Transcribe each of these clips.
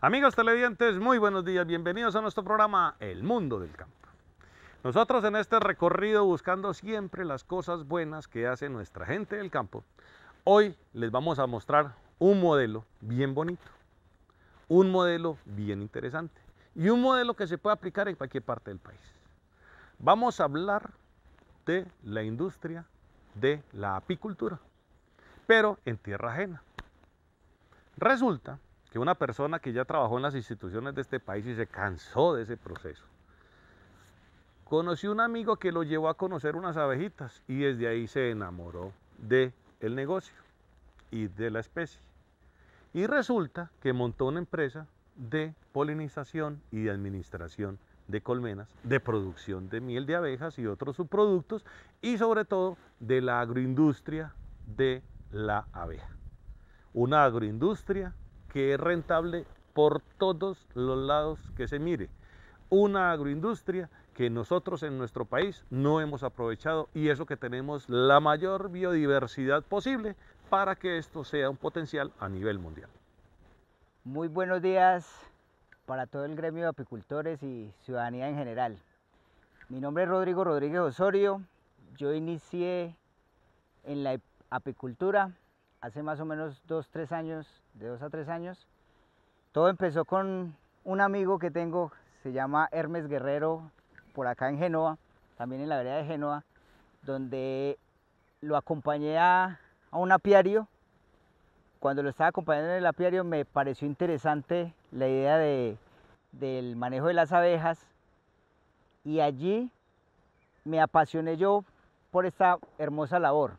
Amigos televidentes, muy buenos días, bienvenidos a nuestro programa El Mundo del Campo. Nosotros en este recorrido buscando siempre las cosas buenas que hace nuestra gente del campo, hoy les vamos a mostrar un modelo bien bonito, un modelo bien interesante y un modelo que se puede aplicar en cualquier parte del país. Vamos a hablar de la industria de la apicultura, pero en tierra ajena. Resulta que una persona que ya trabajó en las instituciones de este país y se cansó de ese proceso. conoció un amigo que lo llevó a conocer unas abejitas y desde ahí se enamoró de el negocio y de la especie. Y resulta que montó una empresa de polinización y de administración de colmenas, de producción de miel de abejas y otros subproductos y sobre todo de la agroindustria de la abeja. Una agroindustria que es rentable por todos los lados que se mire. Una agroindustria que nosotros en nuestro país no hemos aprovechado y eso que tenemos la mayor biodiversidad posible para que esto sea un potencial a nivel mundial. Muy buenos días para todo el gremio de apicultores y ciudadanía en general. Mi nombre es Rodrigo Rodríguez Osorio, yo inicié en la apicultura hace más o menos dos, tres años, de dos a tres años. Todo empezó con un amigo que tengo, se llama Hermes Guerrero, por acá en Génova, también en la vereda de Génova, donde lo acompañé a, un apiario. Cuando lo estaba acompañando en el apiario me pareció interesante la idea del manejo de las abejas y allí me apasioné yo por esta hermosa labor.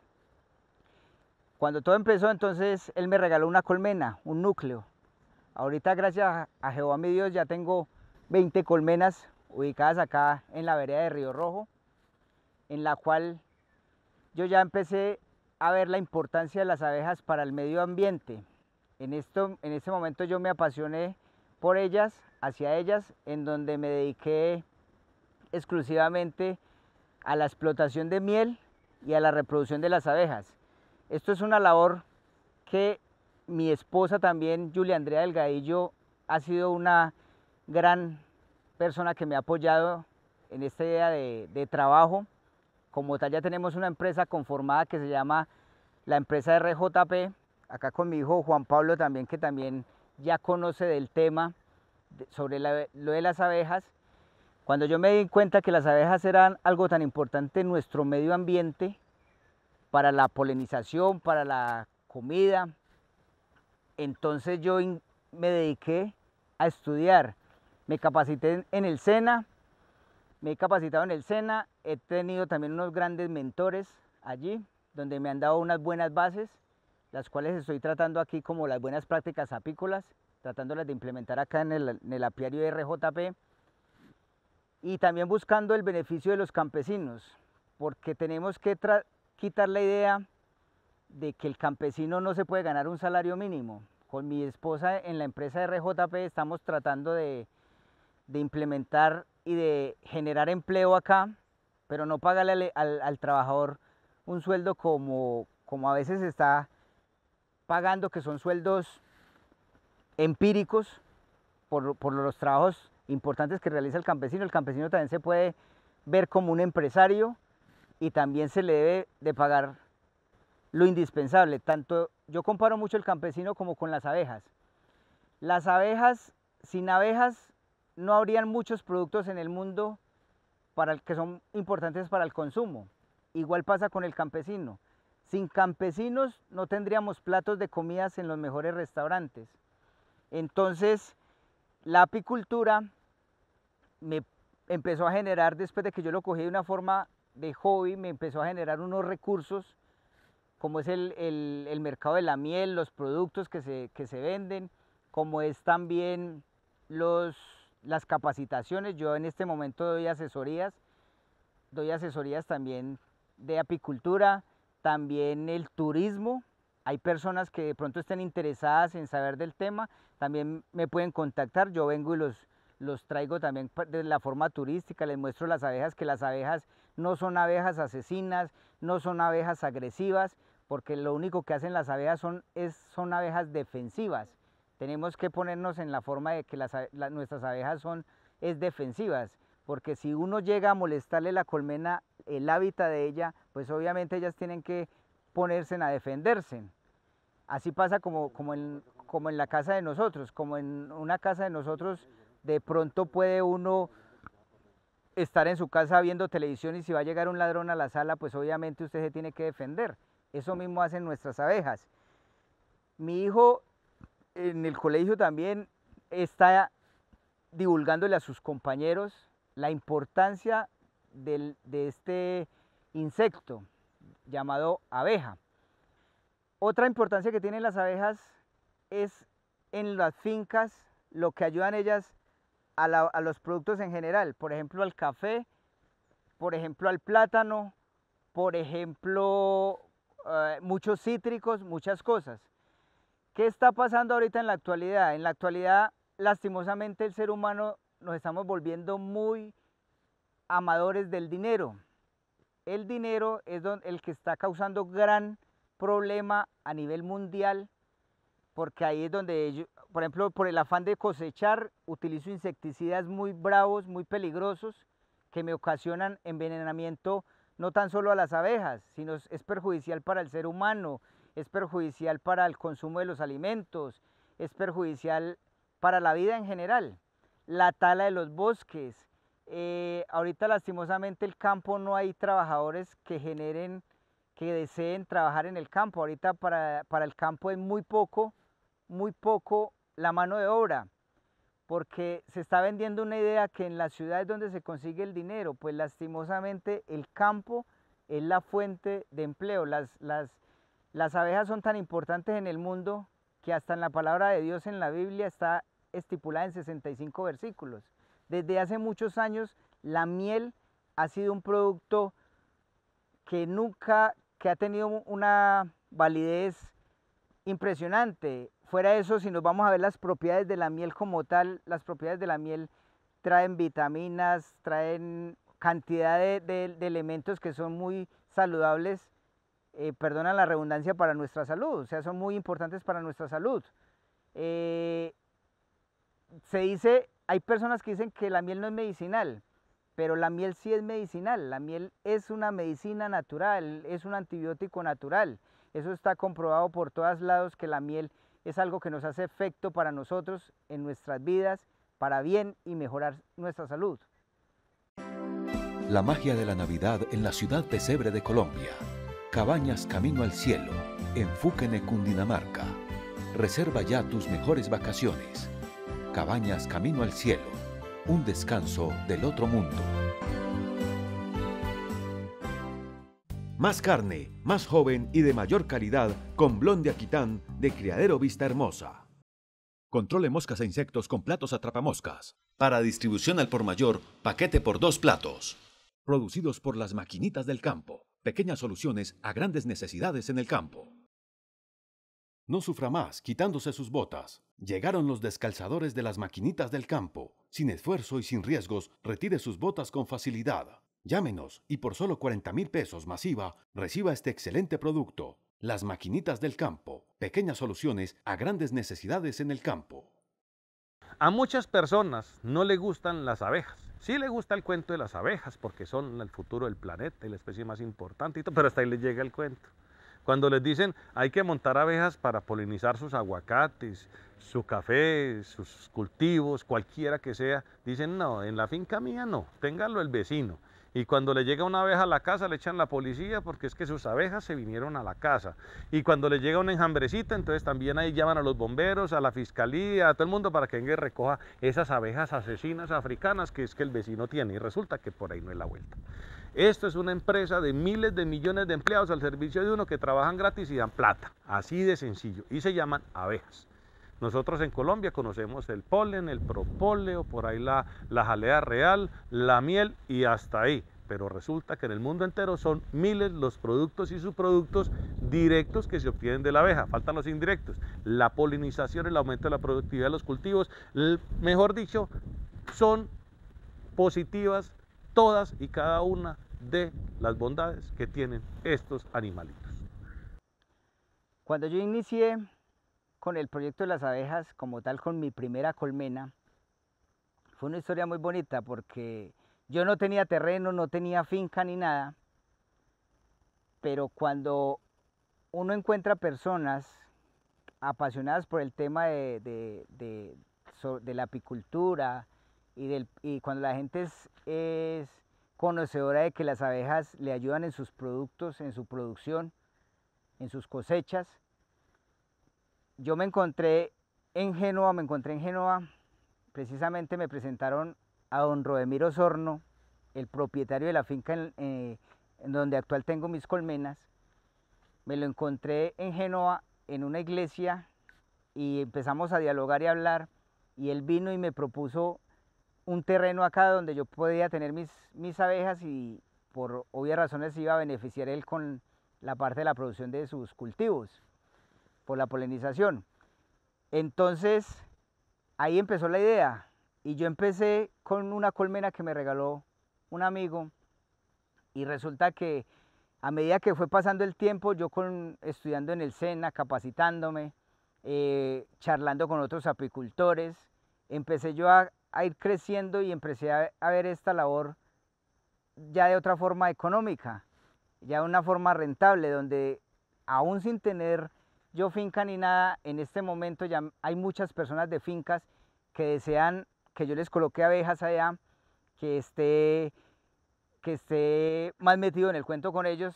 Cuando todo empezó, entonces Él me regaló una colmena, un núcleo. Ahorita, gracias a Jehová mi Dios, ya tengo 20 colmenas ubicadas acá en la vereda de Río Rojo, en la cual yo ya empecé a ver la importancia de las abejas para el medio ambiente. En, esto, en este momento yo me apasioné por ellas, hacia ellas, en donde me dediqué exclusivamente a la explotación de miel y a la reproducción de las abejas. Esto es una labor que mi esposa también, Julia Andrea Delgadillo, ha sido una gran persona que me ha apoyado en esta idea de, trabajo. Como tal, ya tenemos una empresa conformada que se llama la empresa RJP, acá con mi hijo Juan Pablo también, que también ya conoce del tema sobre lo de las abejas. Cuando yo me di cuenta que las abejas eran algo tan importante en nuestro medio ambiente, para la polinización, para la comida. Entonces yo me dediqué a estudiar. Me capacité en el SENA, me he capacitado en el SENA, he tenido también unos grandes mentores allí, donde me han dado unas buenas bases, las cuales estoy tratando aquí como las buenas prácticas apícolas, tratándolas de implementar acá en el, en el apiario de RJP y también buscando el beneficio de los campesinos, porque tenemos que tratar quitar la idea de que el campesino no se puede ganar un salario mínimo. Con mi esposa en la empresa de RJP estamos tratando de, implementar y de generar empleo acá, pero no pagarle al, trabajador un sueldo como, como a veces está pagando, que son sueldos empíricos por, por los trabajos importantes que realiza el campesino. El campesino también se puede ver como un empresario, y también se le debe de pagar lo indispensable. Tanto yo comparo mucho el campesino como con las abejas. Las abejas, sin abejas no habrían muchos productos en el mundo para el, que son importantes para el consumo. Igual pasa con el campesino. Sin campesinos no tendríamos platos de comidas en los mejores restaurantes. Entonces, la apicultura me empezó a generar, después de que yo lo cogí de una forma de hobby me empezó a generar unos recursos, como es el, mercado de la miel, los productos que se, se venden, como es también los, las capacitaciones. Yo en este momento doy asesorías, doy asesorías también de apicultura, también el turismo. Hay personas que de pronto estén interesadas en saber del tema, también me pueden contactar, yo vengo y los, los traigo también de la forma turística, les muestro las abejas, que las abejas no son abejas asesinas, no son abejas agresivas, porque lo único que hacen las abejas son, es, son abejas defensivas. Tenemos que ponernos en la forma de que las, nuestras abejas son es defensivas, porque si uno llega a molestarle la colmena, el hábitat de ella, pues obviamente ellas tienen que ponerse a defenderse. Así pasa como, como en la casa de nosotros, como en una casa de nosotros, de pronto puede uno estar en su casa viendo televisión y si va a llegar un ladrón a la sala, pues obviamente usted se tiene que defender. Eso mismo hacen nuestras abejas. Mi hijo en el colegio también está divulgándole a sus compañeros la importancia de este insecto llamado abeja. Otra importancia que tienen las abejas es en las fincas lo que ayudan ellas a, los productos en general, por ejemplo al café, por ejemplo al plátano, por ejemplo eh, muchos cítricos, muchas cosas. ¿Qué está pasando ahorita en la actualidad? En la actualidad, lastimosamente, el ser humano nos estamos volviendo muy amadores del dinero. El dinero es el que está causando gran problema a nivel mundial, porque ahí es donde ellos, por ejemplo, por el afán de cosechar, utilizo insecticidas muy bravos, muy peligrosos, que me ocasionan envenenamiento no tan solo a las abejas, sino es perjudicial para el ser humano, es perjudicial para el consumo de los alimentos, es perjudicial para la vida en general. La tala de los bosques. Eh, ahorita lastimosamente el campo no hay trabajadores que generen, que deseen trabajar en el campo. Ahorita para, el campo es muy poco, muy poco la mano de obra, porque se está vendiendo una idea que en las ciudades donde se consigue el dinero, pues lastimosamente el campo es la fuente de empleo. Las, las, las abejas son tan importantes en el mundo que hasta en la palabra de Dios en la Biblia está estipulada en 65 versículos. Desde hace muchos años la miel ha sido un producto que nunca, que ha tenido una validez impresionante. Fuera de eso, si nos vamos a ver las propiedades de la miel como tal, las propiedades de la miel traen vitaminas, traen cantidad de, elementos que son muy saludables, eh, perdonan perdona la redundancia, para nuestra salud, o sea, son muy importantes para nuestra salud. Eh, se dice, hay personas que dicen que la miel no es medicinal, pero la miel sí es medicinal, la miel es una medicina natural, es un antibiótico natural. Eso está comprobado por todos lados que la miel es algo que nos hace efecto para nosotros en nuestras vidas, para bien y mejorar nuestra salud. La magia de la Navidad en la ciudad de Sebre de Colombia. Cabañas Camino al Cielo, en Fúquene, Cundinamarca. Reserva ya tus mejores vacaciones. Cabañas Camino al Cielo, un descanso del otro mundo. Más carne, más joven y de mayor calidad con Blonde Aquitán de Criadero Vista Hermosa. Controle moscas e insectos con platos atrapamoscas. Para distribución al por mayor, paquete por dos platos. Producidos por las maquinitas del campo. Pequeñas soluciones a grandes necesidades en el campo. No sufra más quitándose sus botas. Llegaron los descalzadores de las maquinitas del campo. Sin esfuerzo y sin riesgos, retire sus botas con facilidad. Llámenos y por solo 40 mil pesos masiva reciba este excelente producto. Las maquinitas del campo, pequeñas soluciones a grandes necesidades en el campo. A muchas personas no le gustan las abejas. Sí le gusta el cuento de las abejas porque son el futuro del planeta la especie más importante, pero hasta ahí les llega el cuento. Cuando les dicen hay que montar abejas para polinizar sus aguacates, su café, sus cultivos, cualquiera que sea, dicen no, en la finca mía no, téngalo el vecino. Y cuando le llega una abeja a la casa, le echan la policía porque es que sus abejas se vinieron a la casa. Y cuando le llega una enjambrecita, entonces también ahí llaman a los bomberos, a la fiscalía, a todo el mundo para que venga y recoja esas abejas asesinas africanas que es que el vecino tiene. Y resulta que por ahí no hay la vuelta. Esto es una empresa de miles de millones de empleados al servicio de uno que trabajan gratis y dan plata. Así de sencillo. Y se llaman abejas. Nosotros en Colombia conocemos el polen, el propóleo, por ahí la, jalea real, la miel y hasta ahí. Pero resulta que en el mundo entero son miles los productos y subproductos directos que se obtienen de la abeja. Faltan los indirectos. La polinización, el aumento de la productividad de los cultivos, mejor dicho, son positivas todas y cada una de las bondades que tienen estos animalitos. Cuando yo inicié con el proyecto de las abejas, como tal, con mi primera colmena, fue una historia muy bonita porque yo no tenía terreno, no tenía finca ni nada, pero cuando uno encuentra personas apasionadas por el tema de, la apicultura y, cuando la gente es conocedora de que las abejas le ayudan en sus productos, en su producción, en sus cosechas, yo me encontré en Génova, me encontré en Génova, precisamente me presentaron a don Rodemiro Osorno, el propietario de la finca eh, en, donde actual tengo mis colmenas. Me lo encontré en Génova, en una iglesia, y empezamos a dialogar y hablar. Y él vino y me propuso un terreno acá donde yo podía tener mis, mis abejas y por obvias razones iba a beneficiar él con la parte de la producción de sus cultivos por la polinización. Entonces, ahí empezó la idea. Y yo empecé con una colmena que me regaló un amigo. Y resulta que a medida que fue pasando el tiempo, yo con, estudiando en el SENA, capacitándome, eh, charlando con otros apicultores, empecé yo a, ir creciendo y empecé a, a, ver esta labor ya de otra forma económica, ya de una forma rentable, donde aún sin tener yo finca ni nada, en este momento ya hay muchas personas de fincas que desean que yo les coloque abejas allá, que esté, que esté más metido en el cuento con ellos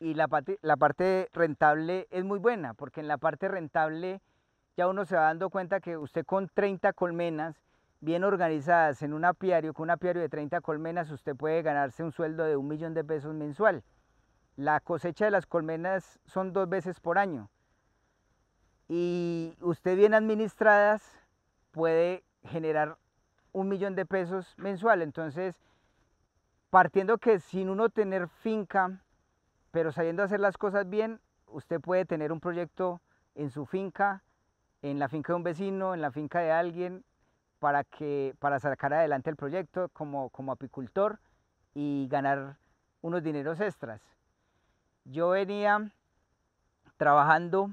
y la parte, la parte rentable es muy buena, porque en la parte rentable ya uno se va dando cuenta que usted con 30 colmenas bien organizadas en un apiario, con un apiario de 30 colmenas usted puede ganarse un sueldo de un millón de pesos mensual. La cosecha de las colmenas son dos veces por año y usted bien administradas puede generar un millón de pesos mensual. Entonces, partiendo que sin uno tener finca, pero sabiendo hacer las cosas bien, usted puede tener un proyecto en su finca, en la finca de un vecino, en la finca de alguien, para, que, para sacar adelante el proyecto como, como apicultor y ganar unos dineros extras. Yo venía trabajando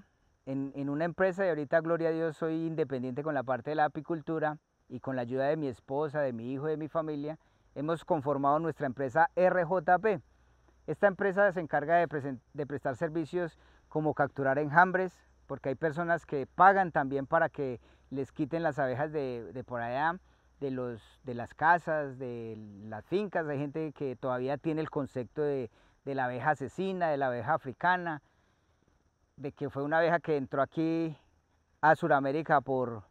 en, una empresa y ahorita, gloria a Dios, soy independiente con la parte de la apicultura y con la ayuda de mi esposa, de mi hijo, de mi familia, hemos conformado nuestra empresa RJP. Esta empresa se encarga de, prestar servicios como capturar enjambres, porque hay personas que pagan también para que les quiten las abejas de, por allá, de, de las casas, de las fincas. Hay gente que todavía tiene el concepto de la abeja asesina, de la abeja africana, de que fue una abeja que entró aquí a Sudamérica por,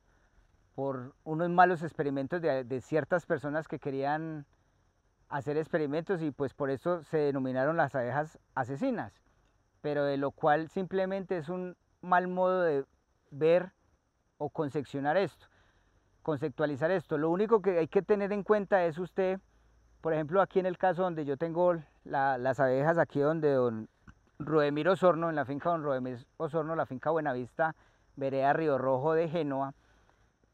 por unos malos experimentos de, ciertas personas que querían hacer experimentos y pues por eso se denominaron las abejas asesinas, pero de lo cual simplemente es un mal modo de ver o concepcionar esto, conceptualizar esto. Lo único que hay que tener en cuenta es usted, por ejemplo, aquí en el caso donde yo tengo las abejas, aquí donde Rodemir Osorno, en la finca Don Rodemir Osorno, la finca Buenavista, Vereda Río Rojo de Génova,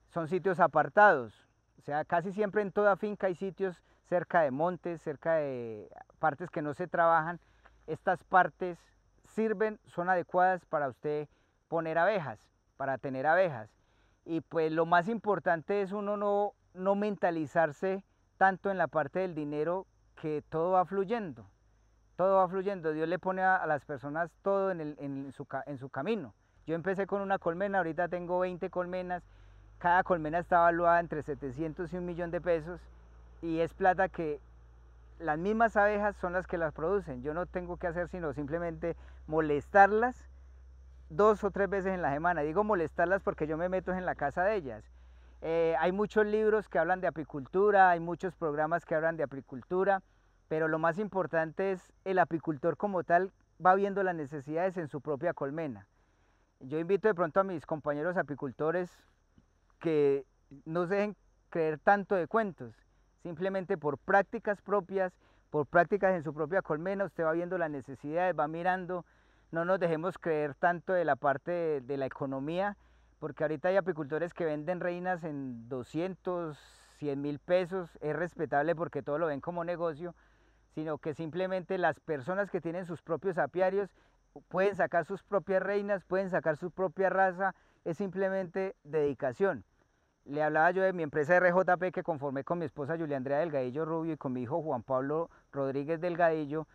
son sitios apartados. O sea, casi siempre en toda finca hay sitios cerca de montes, cerca de partes que no se trabajan. Estas partes sirven, son adecuadas para usted poner abejas, para tener abejas. Y pues lo más importante es uno no, no mentalizarse tanto en la parte del dinero que todo va fluyendo todo va fluyendo, Dios le pone a, las personas todo en, su, camino. Yo empecé con una colmena, ahorita tengo 20 colmenas, cada colmena está evaluada entre 700 y un millón de pesos y es plata que las mismas abejas son las que las producen. Yo no tengo que hacer sino simplemente molestarlas dos o tres veces en la semana. Digo molestarlas porque yo me meto en la casa de ellas. Eh, hay muchos libros que hablan de apicultura, hay muchos programas que hablan de apicultura pero lo más importante es el apicultor como tal va viendo las necesidades en su propia colmena. Yo invito de pronto a mis compañeros apicultores que no se dejen creer tanto de cuentos, simplemente por prácticas propias, por prácticas en su propia colmena, usted va viendo las necesidades, va mirando, no nos dejemos creer tanto de la parte de, la economía, porque ahorita hay apicultores que venden reinas en 200, 100 mil pesos, es respetable porque todo lo ven como negocio, sino que simplemente las personas que tienen sus propios apiarios pueden sacar sus propias reinas, pueden sacar su propia raza, es simplemente dedicación. Le hablaba yo de mi empresa RJP que conformé con mi esposa Julia Andrea Delgadillo Rubio y con mi hijo Juan Pablo Rodríguez Delgadillo.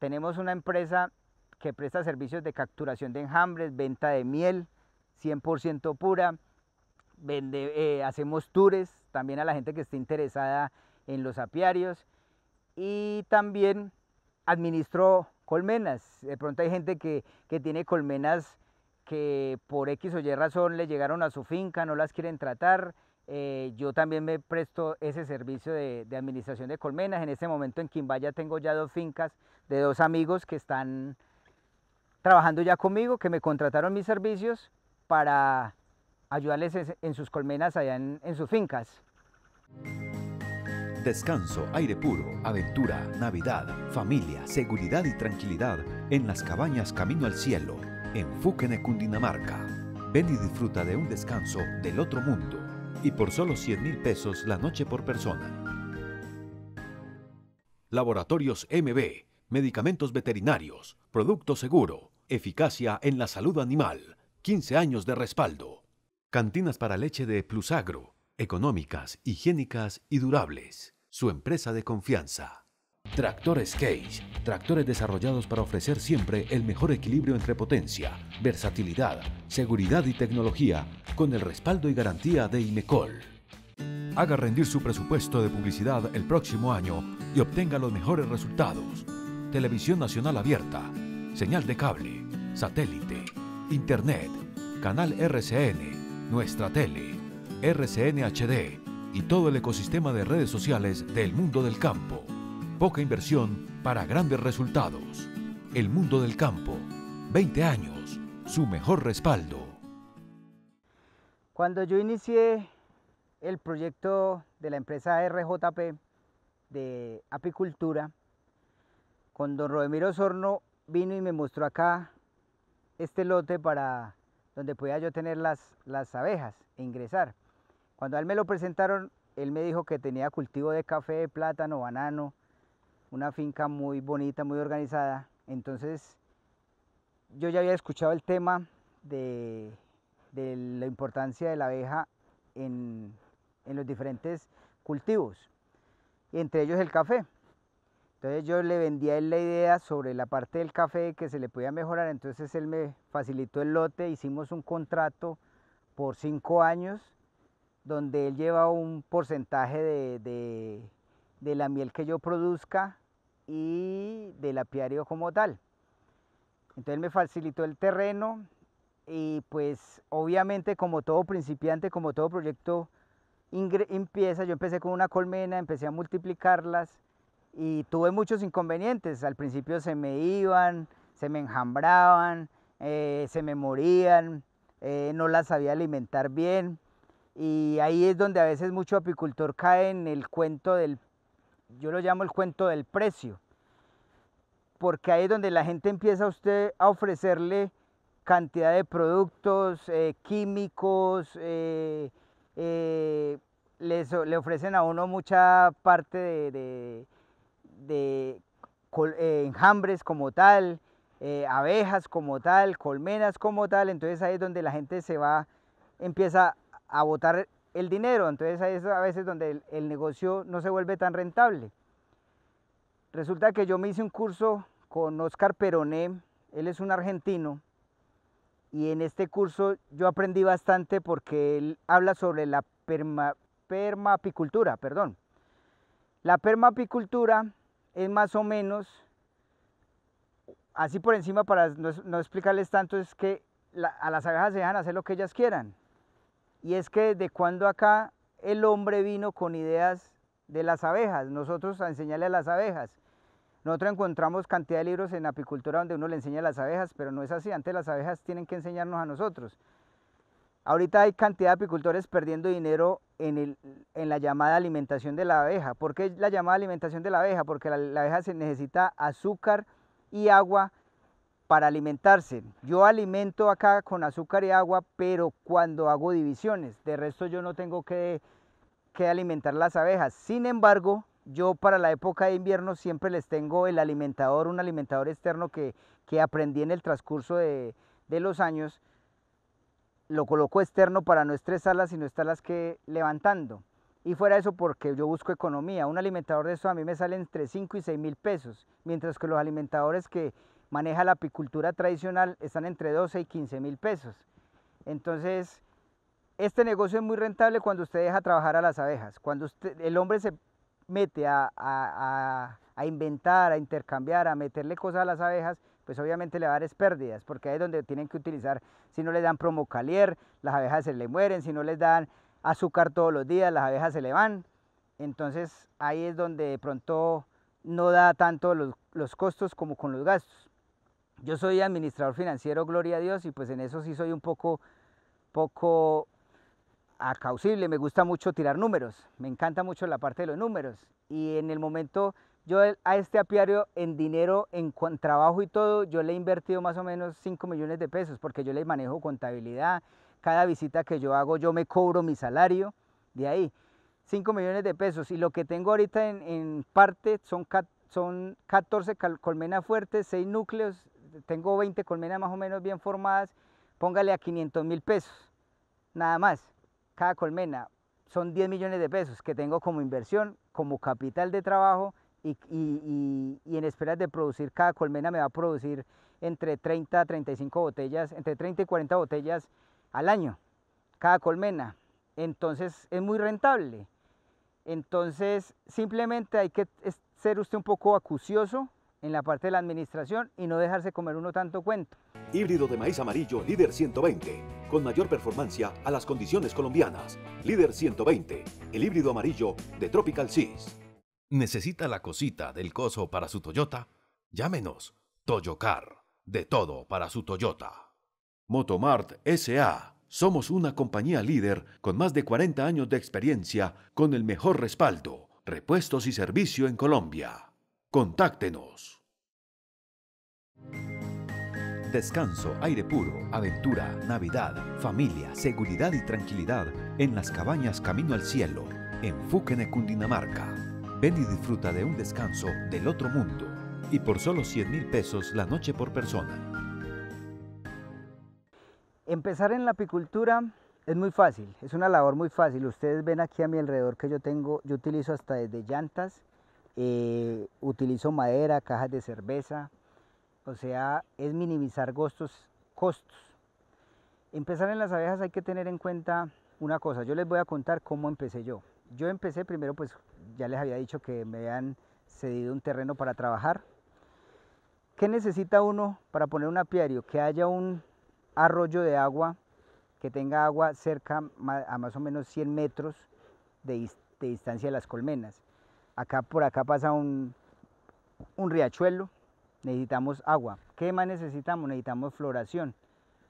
Tenemos una empresa que presta servicios de capturación de enjambres, venta de miel 100% pura, eh, hacemos tours también a la gente que esté interesada en los apiarios y también administro colmenas. De pronto hay gente que, tiene colmenas que por X o Y razón le llegaron a su finca, no las quieren tratar. Eh, yo también me presto ese servicio de, administración de colmenas. En este momento en Quimbaya tengo ya dos fincas de dos amigos que están trabajando ya conmigo, que me contrataron mis servicios para ayudarles en sus colmenas allá en sus fincas. Descanso, aire puro, aventura, Navidad, familia, seguridad y tranquilidad en las cabañas Camino al Cielo, en Fúquene, Cundinamarca. Ven y disfruta de un descanso del otro mundo y por solo 100 mil pesos la noche por persona. Laboratorios MB, medicamentos veterinarios, producto seguro, eficacia en la salud animal, 15 años de respaldo. Cantinas para leche de Plusagro, económicas, higiénicas y durables su empresa de confianza. Tractores Case. Tractores desarrollados para ofrecer siempre el mejor equilibrio entre potencia, versatilidad, seguridad y tecnología, con el respaldo y garantía de IMECOL. Haga rendir su presupuesto de publicidad el próximo año y obtenga los mejores resultados. Televisión Nacional Abierta, señal de cable, satélite, internet, canal RCN, nuestra tele, RCN HD, y todo el ecosistema de redes sociales del mundo del campo. Poca inversión para grandes resultados. El mundo del campo. 20 años. Su mejor respaldo. Cuando yo inicié el proyecto de la empresa RJP de apicultura, con don Rodemiro Osorno vino y me mostró acá este lote para donde podía yo tener las, las abejas e ingresar. Cuando a él me lo presentaron, él me dijo que tenía cultivo de café, plátano, banano, una finca muy bonita, muy organizada. Entonces, yo ya había escuchado el tema de, la importancia de la abeja en, los diferentes cultivos, entre ellos el café. Entonces yo le vendía a él la idea sobre la parte del café que se le podía mejorar, entonces él me facilitó el lote, hicimos un contrato por cinco años donde él lleva un porcentaje de, la miel que yo produzca y del apiario como tal. Entonces me facilitó el terreno y pues obviamente como todo principiante, como todo proyecto empieza, yo empecé con una colmena, empecé a multiplicarlas y tuve muchos inconvenientes. Al principio se me iban, se me enjambraban, eh, se me morían, eh, no las sabía alimentar bien. Y ahí es donde a veces mucho apicultor cae en el cuento del, yo lo llamo el cuento del precio, porque ahí es donde la gente empieza a usted a ofrecerle cantidad de productos eh, químicos, eh, eh, le ofrecen a uno mucha parte de, enjambres como tal, abejas como tal, colmenas como tal, entonces ahí es donde la gente se va, empieza a botar el dinero. Entonces ahí es a veces donde el, negocio no se vuelve tan rentable. Resulta que yo me hice un curso con Oscar Peroné, él es un argentino, y en este curso yo aprendí bastante porque él habla sobre la perma, apicultura perdón. La perma apicultura es más o menos, así por encima para no, explicarles tanto, es que a las abejas se dejan hacer lo que ellas quieran y es que de cuando acá el hombre vino con ideas de las abejas, nosotros a enseñarle a las abejas. Nosotros encontramos cantidad de libros en apicultura donde uno le enseña a las abejas, pero no es así, antes las abejas tienen que enseñarnos a nosotros. Ahorita hay cantidad de apicultores perdiendo dinero en, la llamada alimentación de la abeja. ¿Por qué la llamada alimentación de la abeja? Porque la, la abeja se necesita azúcar y agua para alimentarse. Yo alimento acá con azúcar y agua, pero cuando hago divisiones, de resto yo no tengo que, alimentar las abejas. Sin embargo, yo para la época de invierno siempre les tengo el alimentador, un alimentador externo que, aprendí en el transcurso de, los años. Lo coloco externo para no estresarlas y no estarlas que levantando. Y fuera eso porque yo busco economía. Un alimentador de eso a mí me sale entre 5 y 6 mil pesos, mientras que los alimentadores que, maneja la apicultura tradicional están entre 12 y 15 mil pesos. Entonces, este negocio es muy rentable cuando usted deja trabajar a las abejas. Cuando el hombre se mete a, inventar, a intercambiar, a meterle cosas a las abejas, pues obviamente le va a dar pérdidas, porque ahí es donde tienen que utilizar, si no le dan promocalier, las abejas se le mueren, si no les dan azúcar todos los días, las abejas se le van. Entonces ahí es donde de pronto no da tanto los costos como con los gastos. Yo soy administrador financiero, gloria a Dios, y pues en eso sí soy un poco, poco Me gusta mucho tirar números, me encanta mucho la parte de los números. Y en el momento, yo a este apiario en dinero, en trabajo y todo, yo le he invertido más o menos 5 millones de pesos, porque yo le manejo contabilidad. Cada visita que yo hago, yo me cobro mi salario de ahí. 5 millones de pesos. Y lo que tengo ahorita en, parte son, son 14 colmenas fuertes, 6 núcleos, tengo 20 colmenas más o menos bien formadas, póngale a 500 mil pesos, nada más, cada colmena. Son 10 millones de pesos que tengo como inversión, como capital de trabajo y, en espera de producir, cada colmena me va a producir entre 30 a 35 botellas, entre 30 y 40 botellas al año, cada colmena. Entonces es muy rentable. Entonces simplemente hay que ser usted un poco acucioso en la parte de la administración y no dejarse comer uno tanto cuento. Híbrido de maíz amarillo líder 120, con mayor performance a las condiciones colombianas. Líder 120, el híbrido amarillo de Tropical Seas. ¿Necesita la cosita del coso para su Toyota? Llámenos. Toyocar, de todo para su Toyota. Motomart SA. Somos una compañía líder con más de 40 años de experiencia, con el mejor respaldo, repuestos y servicio en Colombia. Contáctenos. Descanso, aire puro, aventura, Navidad, familia, seguridad y tranquilidad en las cabañas Camino al Cielo, en Fúquene, Cundinamarca. Ven y disfruta de un descanso del otro mundo y por solo 100 mil pesos la noche por persona. Empezar en la apicultura es muy fácil, es una labor muy fácil. Ustedes ven aquí a mi alrededor que yo tengo, yo utilizo hasta desde llantas, eh, utilizo madera, cajas de cerveza, o sea, es minimizar costos, costos. Empezar en las abejas hay que tener en cuenta una cosa, yo les voy a contar cómo empecé yo. Yo empecé primero, pues ya les había dicho que me habían cedido un terreno para trabajar. ¿Qué necesita uno para poner un apiario? Que haya un arroyo de agua, que tenga agua cerca a más o menos 100 metros de distancia de las colmenas. Acá por acá pasa un, riachuelo, necesitamos agua. ¿Qué más necesitamos? Necesitamos floración.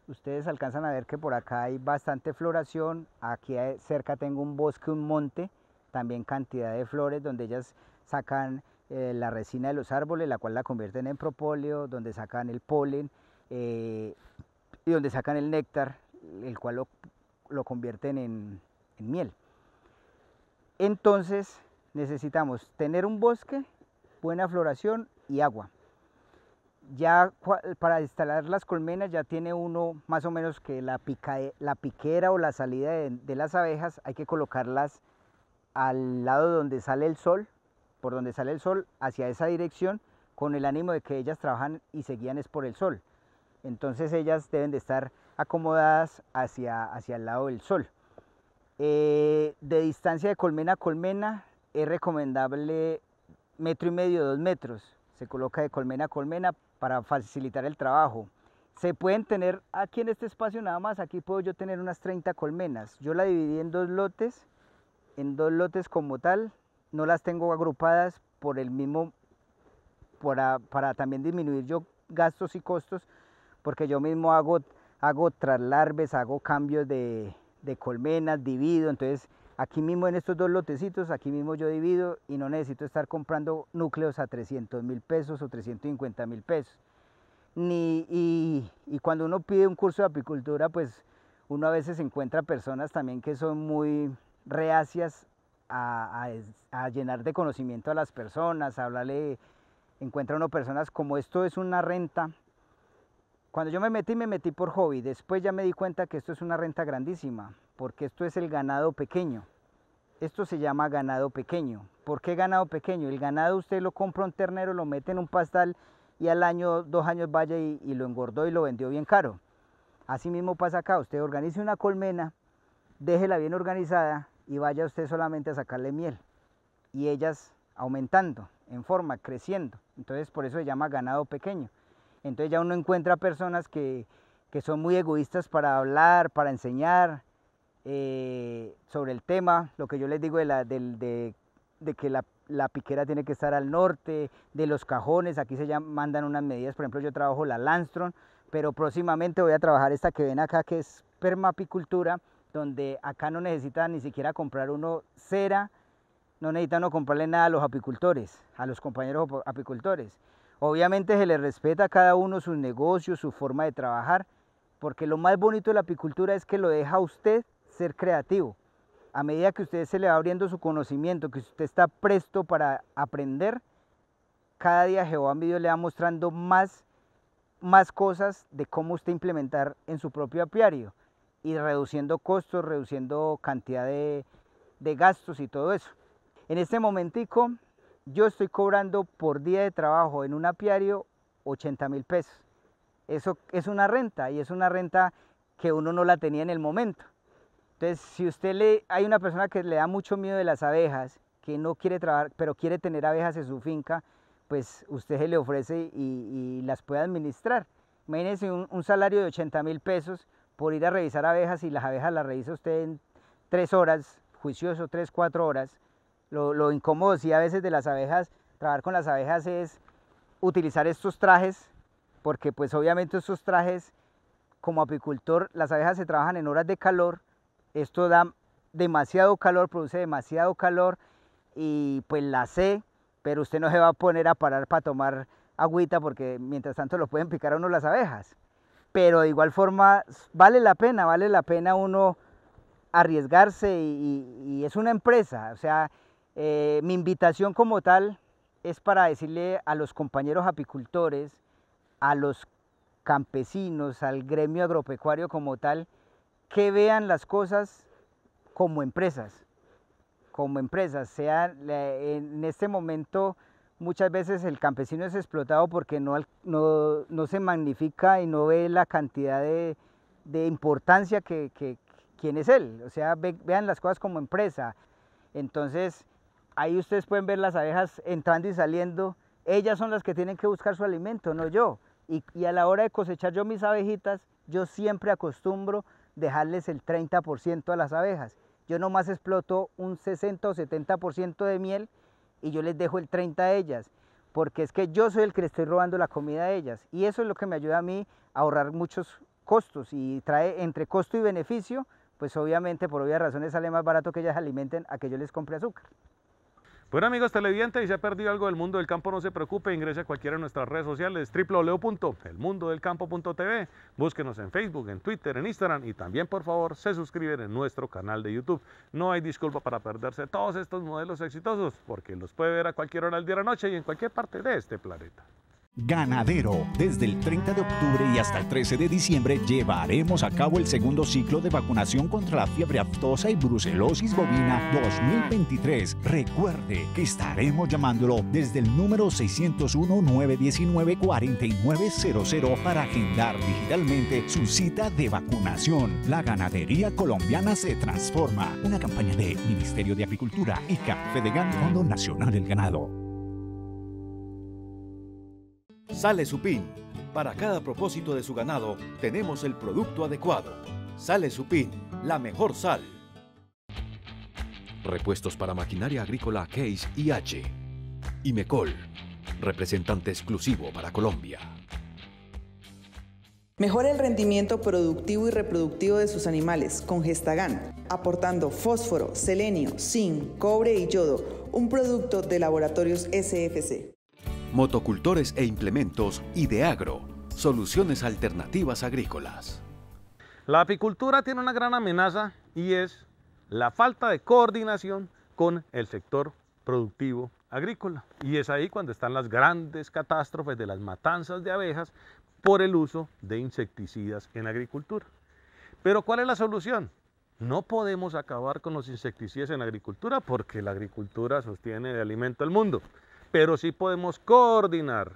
Ustedes alcanzan a ver que por acá hay bastante floración. Aquí eh, cerca tengo un bosque, un monte, también cantidad de flores donde ellas sacan eh, la resina de los árboles, la cual la convierten en propóleo, donde sacan el polen eh, y donde sacan el néctar, el cual lo, convierten en, en miel. Entonces, necesitamos tener un bosque, buena floración y agua. Ya para instalar las colmenas ya tiene uno más o menos que la, la piquera o la salida de, las abejas hay que colocarlas al lado donde sale el sol, por donde sale el sol, hacia esa dirección, con el ánimo de que ellas trabajan y se guían es por el sol. Entonces ellas deben de estar acomodadas hacia, hacia el lado del sol. Eh, de distancia de colmena a colmena es recomendable metro y medio, dos metros. Se coloca de colmena a colmena para facilitar el trabajo. Se pueden tener aquí en este espacio nada más, aquí puedo yo tener unas 30 colmenas. Yo la dividí en dos lotes, en dos lotes como tal. No las tengo agrupadas por el mismo, para, también disminuir yo gastos y costos, porque yo mismo hago, hago traslarves, hago cambios de, de colmenas, divido, entonces Aquí mismo en estos dos lotecitos, aquí mismo yo divido y no necesito estar comprando núcleos a 300 mil pesos o 350 mil pesos. Ni, y, cuando uno pide un curso de apicultura, pues uno a veces encuentra personas también que son muy reacias a, a llenar de conocimiento a las personas, a hablarle, encuentra uno personas como esto es una renta. Cuando yo me metí, me metí por hobby, después ya me di cuenta que esto es una renta grandísima porque esto es el ganado pequeño. Esto se llama ganado pequeño. ¿Por qué ganado pequeño? El ganado usted lo compra un ternero, lo mete en un pastal y al año, dos años vaya y, lo engordó y lo vendió bien caro. Así mismo pasa acá, usted organice una colmena, déjela bien organizada y vaya usted solamente a sacarle miel y ellas aumentando en forma, creciendo. Entonces por eso se llama ganado pequeño. Entonces ya uno encuentra personas que, que son muy egoístas para hablar, para enseñar, eh, sobre el tema, lo que yo les digo de, que la, piquera tiene que estar al norte, de los cajones, aquí se llaman, mandan unas medidas, por ejemplo yo trabajo la Landstrom, pero próximamente voy a trabajar esta que ven acá que es permapicultura, donde acá no necesitan ni siquiera comprar uno cera, no necesitan no comprarle nada a los apicultores, a los compañeros apicultores. Obviamente se le respeta a cada uno sus negocios, su forma de trabajar, porque lo más bonito de la apicultura es que lo deja usted ser creativo. A medida que usted se le va abriendo su conocimiento, que usted está presto para aprender, cada día Jehová en le va mostrando más, más cosas de cómo usted implementar en su propio apiario y reduciendo costos, reduciendo cantidad de, de gastos y todo eso. En este momentico yo estoy cobrando por día de trabajo en un apiario 80 mil pesos. Eso es una renta y es una renta que uno no la tenía en el momento. Entonces, si usted le, hay una persona que le da mucho miedo de las abejas, que no quiere trabajar, pero quiere tener abejas en su finca, pues usted se le ofrece y, las puede administrar. Imagínense un, salario de 80 mil pesos por ir a revisar abejas y las abejas las revisa usted en tres horas, juicioso, tres, cuatro horas. Lo, lo incómodo sí a veces de las abejas, trabajar con las abejas es utilizar estos trajes, porque pues obviamente estos trajes, como apicultor, las abejas se trabajan en horas de calor, esto da demasiado calor, produce demasiado calor y pues la sé, pero usted no se va a poner a parar para tomar agüita porque mientras tanto lo pueden picar a uno las abejas. Pero de igual forma vale la pena, vale la pena uno arriesgarse y, es una empresa. O sea, eh, mi invitación como tal es para decirle a los compañeros apicultores, a los campesinos, al gremio agropecuario como tal, que vean las cosas como empresas, como empresas, sea en este momento muchas veces el campesino es explotado porque no, no, se magnifica y no ve la cantidad de, importancia que, que, quién es él, o sea, vean las cosas como empresa. Entonces, ahí ustedes pueden ver las abejas entrando y saliendo, ellas son las que tienen que buscar su alimento, no yo. y a la hora de cosechar yo mis abejitas, yo siempre acostumbro dejarles el 30% a las abejas. Yo nomás exploto un 60 o 70% de miel y yo les dejo el 30 a ellas, porque es que yo soy el que le estoy robando la comida a ellas. Y eso es lo que me ayuda a mí a ahorrar muchos costos y trae entre costo y beneficio, pues obviamente por obvias razones sale más barato que ellas alimenten a que yo les compre azúcar. Bueno amigos televidentes, si se ha perdido algo del mundo del campo, no se preocupe, ingrese a cualquiera de nuestras redes sociales, www.elmundodelcampo.tv, búsquenos en Facebook, en Twitter, en Instagram y también por favor se suscriben en nuestro canal de YouTube. No hay disculpa para perderse todos estos modelos exitosos, porque los puede ver a cualquier hora del día la noche y en cualquier parte de este planeta. Ganadero. Desde el 30 de octubre y hasta el 13 de diciembre llevaremos a cabo el segundo ciclo de vacunación contra la fiebre aftosa y brucelosis bovina 2023. Recuerde que estaremos llamándolo desde el número 601-919-4900 para agendar digitalmente su cita de vacunación. La ganadería colombiana se transforma. Una campaña de Ministerio de Agricultura y de gran Fondo Nacional del Ganado. Sale Supín. Para cada propósito de su ganado tenemos el producto adecuado. Sale Supín, la mejor sal. Repuestos para maquinaria agrícola Case IH. Mecol, representante exclusivo para Colombia. Mejora el rendimiento productivo y reproductivo de sus animales con Gestagan, aportando fósforo, selenio, zinc, cobre y yodo, un producto de laboratorios SFC motocultores e implementos y de agro, soluciones alternativas agrícolas. La apicultura tiene una gran amenaza y es la falta de coordinación con el sector productivo agrícola. Y es ahí cuando están las grandes catástrofes de las matanzas de abejas por el uso de insecticidas en agricultura. Pero ¿cuál es la solución? No podemos acabar con los insecticidas en agricultura porque la agricultura sostiene de alimento al mundo pero sí podemos coordinar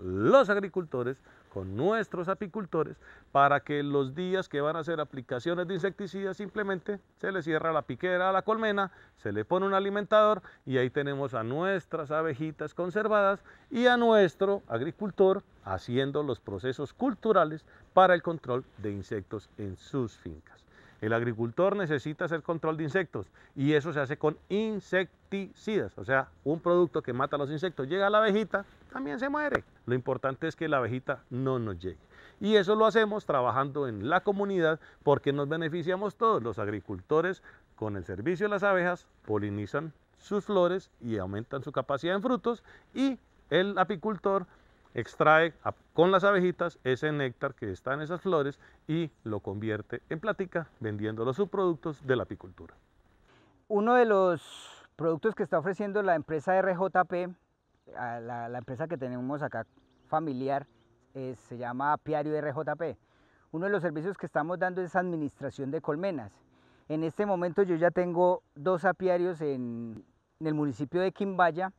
los agricultores con nuestros apicultores para que los días que van a hacer aplicaciones de insecticidas simplemente se le cierra la piquera a la colmena, se le pone un alimentador y ahí tenemos a nuestras abejitas conservadas y a nuestro agricultor haciendo los procesos culturales para el control de insectos en sus fincas. El agricultor necesita hacer control de insectos y eso se hace con insecticidas, o sea, un producto que mata a los insectos. Llega a la abejita, también se muere. Lo importante es que la abejita no nos llegue. Y eso lo hacemos trabajando en la comunidad porque nos beneficiamos todos. Los agricultores con el servicio de las abejas polinizan sus flores y aumentan su capacidad en frutos y el apicultor extrae con las abejitas ese néctar que está en esas flores y lo convierte en platica vendiendo los subproductos de la apicultura. Uno de los productos que está ofreciendo la empresa RJP, la, empresa que tenemos acá familiar, se llama Apiario RJP. Uno de los servicios que estamos dando es administración de colmenas. En este momento yo ya tengo dos apiarios en el municipio de Quimbaya,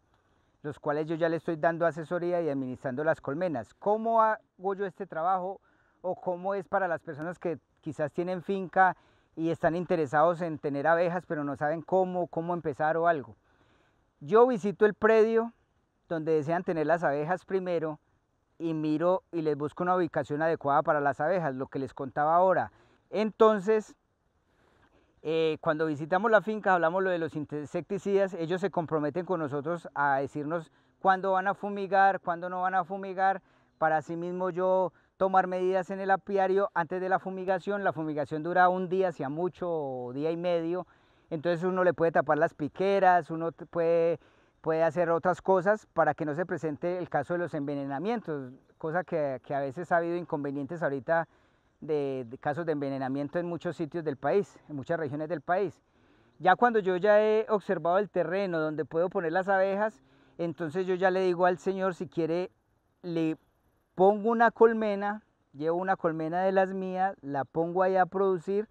los cuales yo ya le estoy dando asesoría y administrando las colmenas. ¿Cómo hago yo este trabajo o cómo es para las personas que quizás tienen finca y están interesados en tener abejas pero no saben cómo, cómo empezar o algo? Yo visito el predio donde desean tener las abejas primero y miro y les busco una ubicación adecuada para las abejas, lo que les contaba ahora. Entonces eh, cuando visitamos la finca hablamos lo de los insecticidas, ellos se comprometen con nosotros a decirnos cuándo van a fumigar, cuándo no van a fumigar, para mismo yo tomar medidas en el apiario antes de la fumigación. La fumigación dura un día, a mucho, o día y medio, entonces uno le puede tapar las piqueras, uno puede, puede hacer otras cosas para que no se presente el caso de los envenenamientos, cosa que, que a veces ha habido inconvenientes ahorita de, casos de envenenamiento en muchos sitios del país, en muchas regiones del país. Ya cuando yo ya he observado el terreno donde puedo poner las abejas, entonces yo ya le digo al señor si quiere, le pongo una colmena, llevo una colmena de las mías, la pongo ahí a producir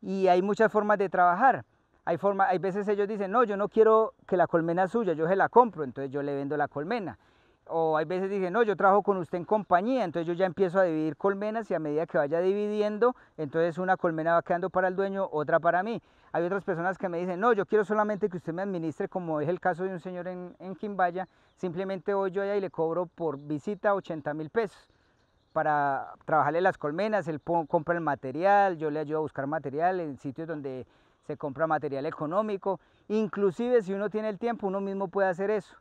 y hay muchas formas de trabajar. Hay, forma, hay veces ellos dicen, no, yo no quiero que la colmena es suya, yo se la compro, entonces yo le vendo la colmena o hay veces dije, no, yo trabajo con usted en compañía, entonces yo ya empiezo a dividir colmenas y a medida que vaya dividiendo, entonces una colmena va quedando para el dueño, otra para mí. Hay otras personas que me dicen, no, yo quiero solamente que usted me administre, como es el caso de un señor en, en Quimbaya, simplemente voy yo allá y le cobro por visita 80 mil pesos para trabajarle las colmenas, él compra el material, yo le ayudo a buscar material en sitios donde se compra material económico, inclusive si uno tiene el tiempo, uno mismo puede hacer eso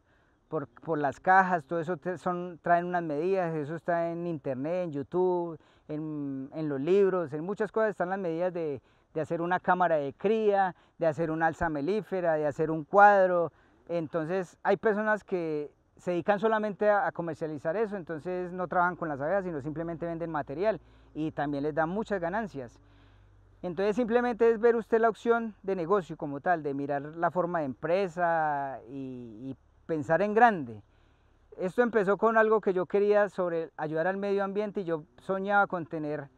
por, por, las cajas, todo eso son, traen unas medidas, eso está en internet, en YouTube, en, en los libros, en muchas cosas están las medidas de, de, hacer una cámara de cría, de hacer una alza melífera, de hacer un cuadro. Entonces hay personas que se dedican solamente a, comercializar eso, entonces no trabajan con las abejas, sino simplemente venden material y también les dan muchas ganancias. Entonces simplemente es ver usted la opción de negocio como tal, de mirar la forma de empresa y, y pensar en grande. Esto empezó con algo que yo quería sobre ayudar al medio ambiente y yo soñaba con tener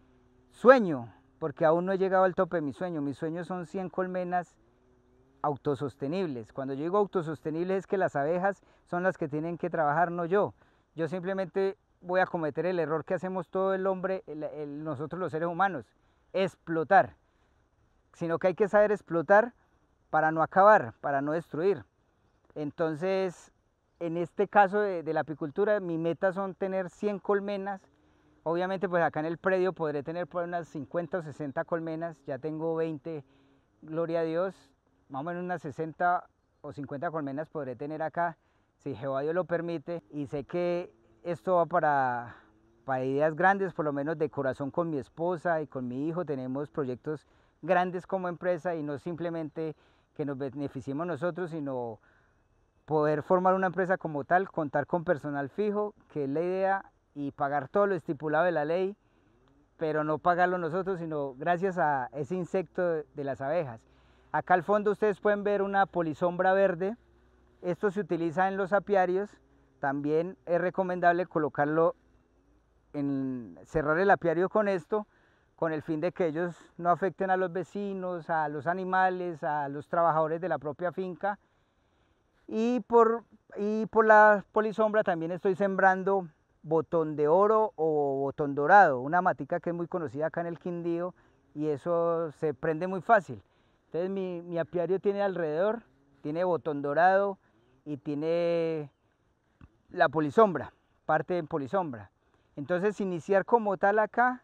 sueño, porque aún no he llegado al tope de mi sueño. Mis sueños son 100 colmenas autosostenibles. Cuando yo digo autosostenibles es que las abejas son las que tienen que trabajar, no yo. Yo simplemente voy a cometer el error que hacemos todo el hombre, nosotros los seres humanos, explotar. Sino que hay que saber explotar para no acabar, para no destruir. Entonces, en este caso de, la apicultura, mi meta son tener 100 colmenas. Obviamente, pues acá en el predio podré tener por unas 50 o 60 colmenas. Ya tengo 20, gloria a Dios. Más o menos unas 60 o 50 colmenas podré tener acá, si Jehová Dios lo permite. Y sé que esto va para, para ideas grandes, por lo menos de corazón con mi esposa y con mi hijo. Tenemos proyectos grandes como empresa y no simplemente que nos beneficiemos nosotros, sino poder formar una empresa como tal, contar con personal fijo, que es la idea, y pagar todo lo estipulado de la ley, pero no pagarlo nosotros, sino gracias a ese insecto de las abejas. Acá al fondo ustedes pueden ver una polisombra verde, esto se utiliza en los apiarios, también es recomendable colocarlo en cerrar el apiario con esto, con el fin de que ellos no afecten a los vecinos, a los animales, a los trabajadores de la propia finca, y por, y por la polisombra también estoy sembrando botón de oro o botón dorado, una matica que es muy conocida acá en el Quindío y eso se prende muy fácil. Entonces mi, mi apiario tiene alrededor, tiene botón dorado y tiene la polisombra, parte en polisombra. Entonces iniciar como tal acá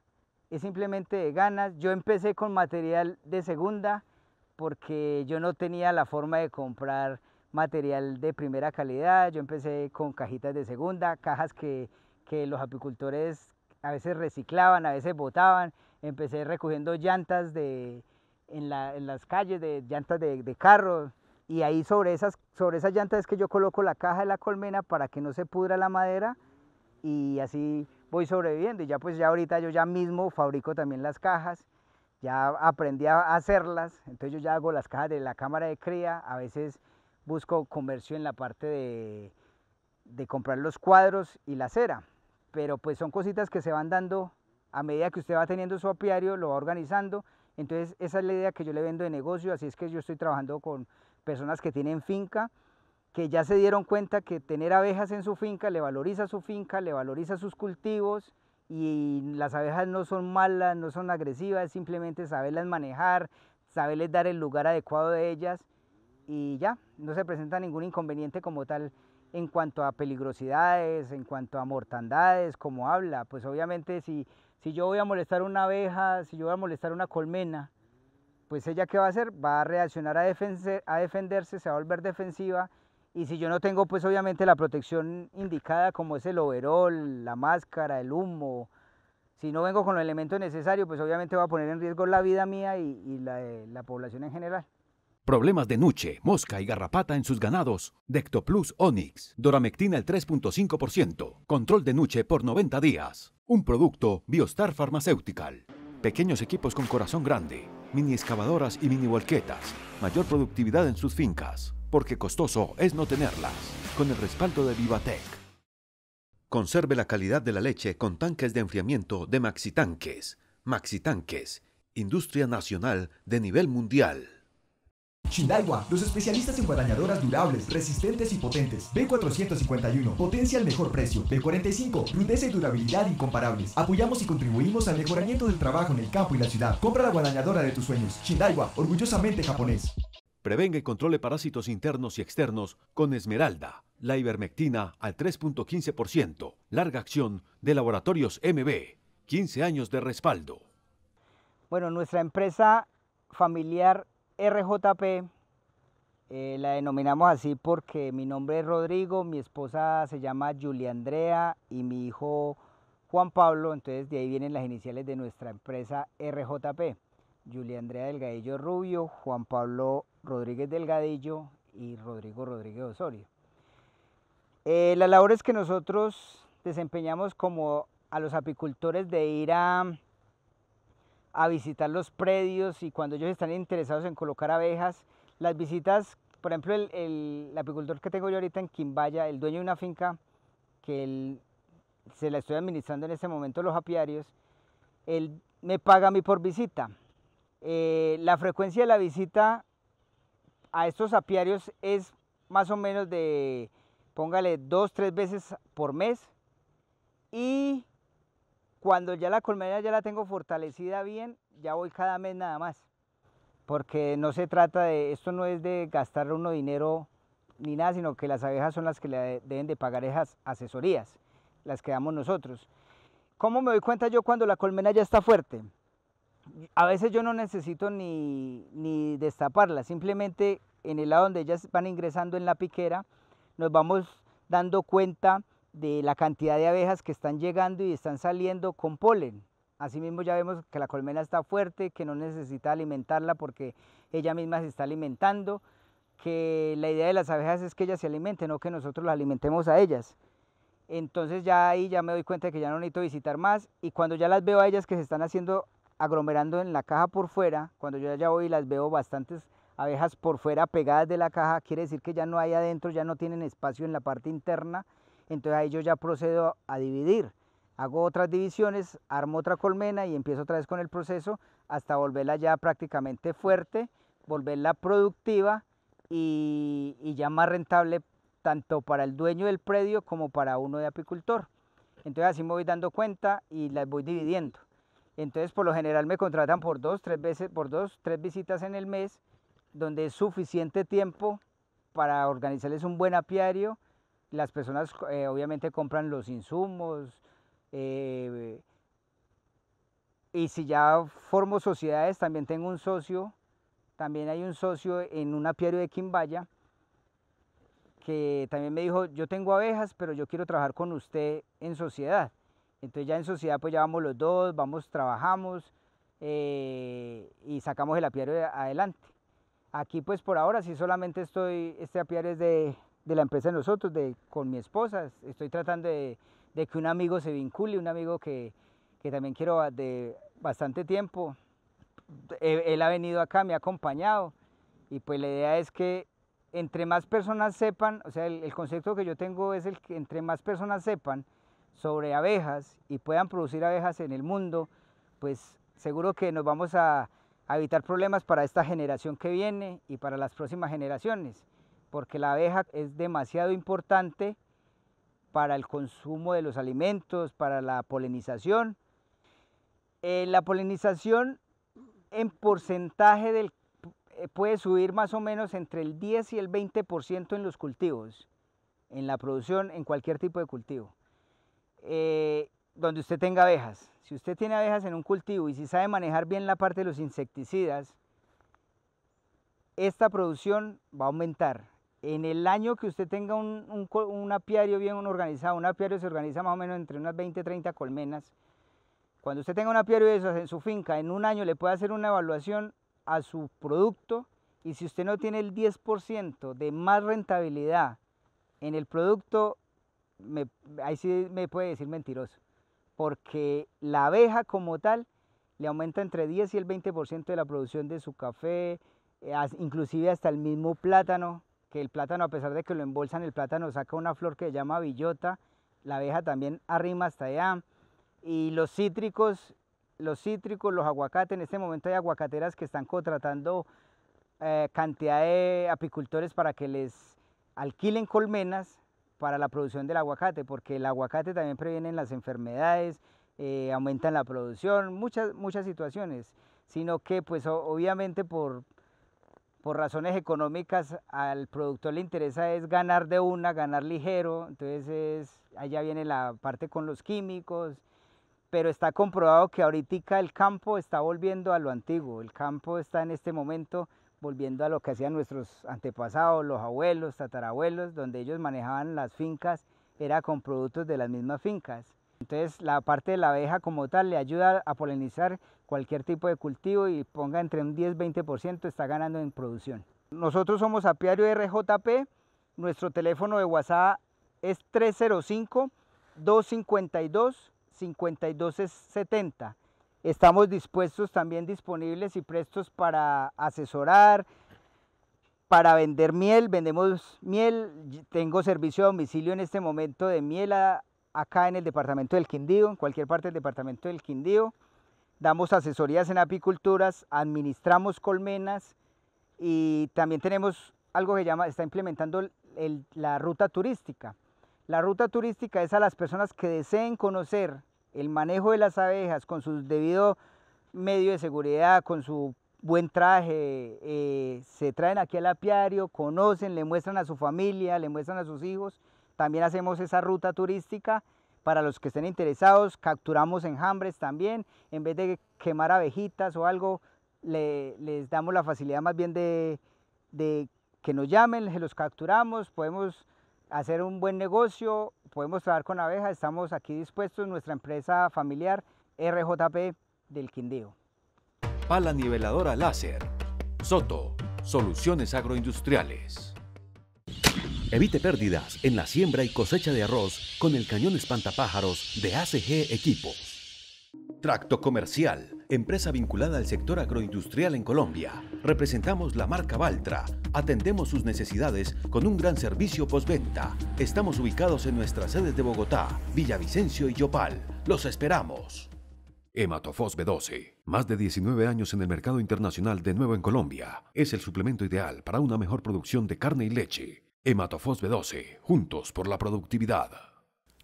es simplemente de ganas. Yo empecé con material de segunda porque yo no tenía la forma de comprar material de primera calidad, yo empecé con cajitas de segunda, cajas que, los apicultores a veces reciclaban, a veces botaban, empecé recogiendo llantas de, en, las calles, de llantas de, de carros, y ahí sobre esas, sobre esas llantas es que yo coloco la caja de la colmena para que no se pudra la madera y así voy sobreviviendo. Y ya pues ya ahorita yo ya mismo fabrico también las cajas, ya aprendí a hacerlas, entonces yo ya hago las cajas de la cámara de cría, a veces busco comercio en la parte de, comprar los cuadros y la cera. Pero pues son cositas que se van dando a medida que usted va teniendo su apiario, lo va organizando. Entonces esa es la idea que yo le vendo de negocio, así es que yo estoy trabajando con personas que tienen finca, que ya se dieron cuenta que tener abejas en su finca le valoriza su finca, le valoriza sus cultivos y las abejas no son malas, no son agresivas, simplemente saberlas manejar, saberles dar el lugar adecuado de ellas y ya, no se presenta ningún inconveniente como tal en cuanto a peligrosidades, en cuanto a mortandades, como habla. Pues obviamente si, si yo voy a molestar una abeja, si yo voy a molestar una colmena, pues ella qué va a hacer? Va a reaccionar a, a defenderse, se va a volver defensiva. Y si yo no tengo pues obviamente la protección indicada como es el overol, la máscara, el humo, si no vengo con los elementos necesarios, pues obviamente va a poner en riesgo la vida mía y, la de la población en general. Problemas de nuche, mosca y garrapata en sus ganados. Dectoplus Onix. Doramectina el 3.5%. Control de nuche por 90 días. Un producto Biostar Pharmaceutical. Pequeños equipos con corazón grande. Mini excavadoras y mini volquetas. Mayor productividad en sus fincas. Porque costoso es no tenerlas. Con el respaldo de Vivatec. Conserve la calidad de la leche con tanques de enfriamiento de Maxitanques. Maxitanques, industria nacional de nivel mundial. Shindaiwa, los especialistas en guadañadoras durables, resistentes y potentes. B451, potencia al mejor precio. B45, rudeza y durabilidad incomparables. Apoyamos y contribuimos al mejoramiento del trabajo en el campo y la ciudad. Compra la guadañadora de tus sueños. Shindaiwa, orgullosamente japonés. Prevenga y controle parásitos internos y externos con Esmeralda, la ivermectina al 3.15%, larga acción de Laboratorios MB, 15 años de respaldo. Bueno, nuestra empresa familiar RJP, eh, la denominamos así porque mi nombre es Rodrigo, mi esposa se llama Julia Andrea y mi hijo Juan Pablo, entonces de ahí vienen las iniciales de nuestra empresa RJP. Julia Andrea Delgadillo Rubio, Juan Pablo Rodríguez Delgadillo y Rodrigo Rodríguez Osorio. Eh, las labores que nosotros desempeñamos como a los apicultores de ir a a visitar los predios y cuando ellos están interesados en colocar abejas, las visitas, por ejemplo, el, apicultor que tengo yo ahorita en Quimbaya, el dueño de una finca que se la estoy administrando en este momento los apiarios, él me paga a mí por visita. Eh, la frecuencia de la visita a estos apiarios es más o menos de, póngale, dos, tres veces por mes. Y cuando ya la colmena ya la tengo fortalecida bien, ya voy cada mes nada más. Porque no se trata de, esto no es de gastar uno dinero ni nada, sino que las abejas son las que le deben de pagar esas asesorías, las que damos nosotros. ¿Cómo me doy cuenta yo cuando la colmena ya está fuerte? A veces yo no necesito ni, ni destaparla, simplemente en el lado donde ellas van ingresando en la piquera, nos vamos dando cuenta de la cantidad de abejas que están llegando y están saliendo con polen. Asimismo ya vemos que la colmena está fuerte, que no necesita alimentarla porque ella misma se está alimentando, que la idea de las abejas es que ellas se alimenten, no que nosotros las alimentemos a ellas. Entonces ya ahí ya me doy cuenta que ya no necesito visitar más y cuando ya las veo a ellas que se están haciendo aglomerando en la caja por fuera, cuando yo ya voy y las veo bastantes abejas por fuera pegadas de la caja, quiere decir que ya no hay adentro, ya no tienen espacio en la parte interna entonces ahí yo ya procedo a dividir. Hago otras divisiones, armo otra colmena y empiezo otra vez con el proceso hasta volverla ya prácticamente fuerte, volverla productiva y, ya más rentable tanto para el dueño del predio como para uno de apicultor. Entonces así me voy dando cuenta y las voy dividiendo. Entonces por lo general me contratan por dos, tres veces, por dos, tres visitas en el mes, donde es suficiente tiempo para organizarles un buen apiario las personas eh, obviamente compran los insumos. Eh, y si ya formo sociedades, también tengo un socio. También hay un socio en un apiario de Quimbaya que también me dijo, yo tengo abejas, pero yo quiero trabajar con usted en sociedad. Entonces ya en sociedad pues ya vamos los dos, vamos, trabajamos eh, y sacamos el apiario adelante. Aquí pues por ahora sí solamente estoy, este apiario es de, de la empresa de nosotros, de, con mi esposa. Estoy tratando de, que un amigo se vincule, un amigo que, también quiero de bastante tiempo. Él, ha venido acá, me ha acompañado y pues la idea es que entre más personas sepan, o sea, el, concepto que yo tengo es el que entre más personas sepan sobre abejas y puedan producir abejas en el mundo, pues seguro que nos vamos a evitar problemas para esta generación que viene y para las próximas generaciones porque la abeja es demasiado importante para el consumo de los alimentos, para la polinización. Eh, la polinización en porcentaje eh, puede subir más o menos entre el 10 y el 20% en los cultivos, en la producción, en cualquier tipo de cultivo, eh, donde usted tenga abejas. Si usted tiene abejas en un cultivo y si sabe manejar bien la parte de los insecticidas, esta producción va a aumentar. En el año que usted tenga un, apiario bien organizado, un apiario se organiza más o menos entre unas 20, 30 colmenas. Cuando usted tenga un apiario de esas en su finca, en un año le puede hacer una evaluación a su producto y si usted no tiene el 10% de más rentabilidad en el producto, ahí sí me puede decir mentiroso, porque la abeja como tal le aumenta entre 10 y el 20% de la producción de su café, eh, inclusive hasta el mismo plátano, el plátano, a pesar de que lo embolsan, el plátano saca una flor que se llama billota, la abeja también arrima hasta allá, y los cítricos, los cítricos, los aguacates, en este momento hay aguacateras que están contratando eh, cantidad de apicultores para que les alquilen colmenas para la producción del aguacate, porque el aguacate también previene las enfermedades, eh, aumentan la producción, muchas, muchas situaciones, sino que pues obviamente por, por razones económicas al productor le interesa es ganar de una, ganar ligero, entonces es, allá viene la parte con los químicos, pero está comprobado que ahorita el campo está volviendo a lo antiguo, el campo está en este momento volviendo a lo que hacían nuestros antepasados, los abuelos, tatarabuelos, donde ellos manejaban las fincas, era con productos de las mismas fincas. Entonces la parte de la abeja como tal le ayuda a polinizar, cualquier tipo de cultivo y ponga entre un 10-20% está ganando en producción. Nosotros somos Apiario RJP, nuestro teléfono de WhatsApp es 305-252-5270. Estamos dispuestos también disponibles y prestos para asesorar, para vender miel, vendemos miel, tengo servicio a domicilio en este momento de miel acá en el departamento del Quindío, en cualquier parte del departamento del Quindío damos asesorías en apiculturas, administramos colmenas y también tenemos algo que llama, está implementando la ruta turística. La ruta turística es a las personas que deseen conocer el manejo de las abejas con su debido medio de seguridad, con su buen traje, eh, se traen aquí al apiario, conocen, le muestran a su familia, le muestran a sus hijos. También hacemos esa ruta turística para los que estén interesados, capturamos enjambres también. En vez de quemar abejitas o algo, les damos la facilidad más bien de, que nos llamen, se los capturamos, podemos hacer un buen negocio, podemos trabajar con abejas, estamos aquí dispuestos, nuestra empresa familiar RJP del Quindío. Pala niveladora láser. Soto, soluciones agroindustriales. Evite pérdidas en la siembra y cosecha de arroz con el cañón espantapájaros de ACG Equipos. Tracto Comercial, empresa vinculada al sector agroindustrial en Colombia. Representamos la marca Valtra. Atendemos sus necesidades con un gran servicio postventa. Estamos ubicados en nuestras sedes de Bogotá, Villavicencio y Yopal. Los esperamos. Hematofos B12. Más de 19 años en el mercado internacional de nuevo en Colombia. Es el suplemento ideal para una mejor producción de carne y leche. Ematofos B12, juntos por la productividad.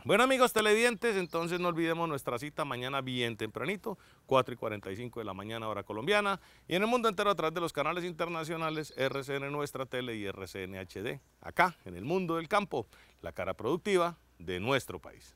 Bueno amigos televidentes, entonces no olvidemos nuestra cita mañana bien tempranito, 4 y 45 de la mañana hora colombiana y en el mundo entero a través de los canales internacionales RCN Nuestra Tele y RCN HD, acá en el mundo del campo, la cara productiva de nuestro país.